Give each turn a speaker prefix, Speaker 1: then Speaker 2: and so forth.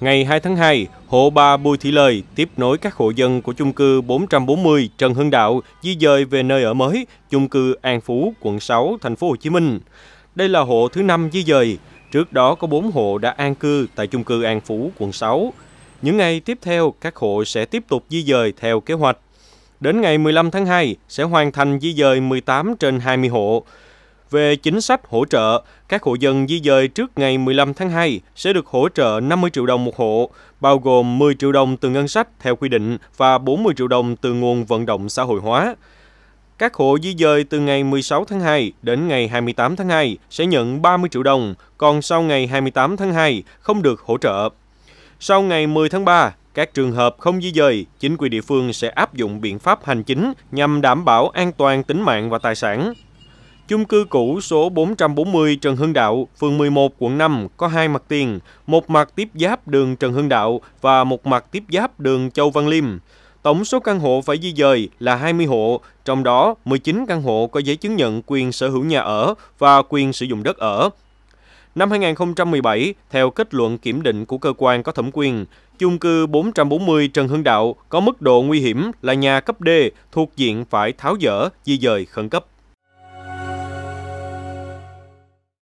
Speaker 1: Ngày 2 tháng 2, hộ bà Bùi Thị Lời tiếp nối các hộ dân của chung cư 440 Trần Hưng Đạo di dời về nơi ở mới, chung cư An Phú, quận 6, thành phố Hồ Chí Minh. Đây là hộ thứ 5 di dời, trước đó có 4 hộ đã an cư tại chung cư An Phú, quận 6. Những ngày tiếp theo, các hộ sẽ tiếp tục di dời theo kế hoạch. Đến ngày 15 tháng 2 sẽ hoàn thành di dời 18 trên 20 hộ về chính sách hỗ trợ, các hộ dân di dời trước ngày 15 tháng 2 sẽ được hỗ trợ 50 triệu đồng một hộ, bao gồm 10 triệu đồng từ ngân sách theo quy định và 40 triệu đồng từ nguồn vận động xã hội hóa. Các hộ di dời từ ngày 16 tháng 2 đến ngày 28 tháng 2 sẽ nhận 30 triệu đồng, còn sau ngày 28 tháng 2 không được hỗ trợ. Sau ngày 10 tháng 3, các trường hợp không di dời, chính quyền địa phương sẽ áp dụng biện pháp hành chính nhằm đảm bảo an toàn tính mạng và tài sản. Chung cư cũ số 440 Trần Hưng Đạo, phường 11, quận 5 có hai mặt tiền, một mặt tiếp giáp đường Trần Hưng Đạo và một mặt tiếp giáp đường Châu Văn Liêm. Tổng số căn hộ phải di dời là 20 hộ, trong đó 19 căn hộ có giấy chứng nhận quyền sở hữu nhà ở và quyền sử dụng đất ở. Năm 2017, theo kết luận kiểm định của cơ quan có thẩm quyền, chung cư 440 Trần Hưng Đạo có mức độ nguy hiểm là nhà cấp D thuộc diện phải tháo dỡ, di dời khẩn cấp.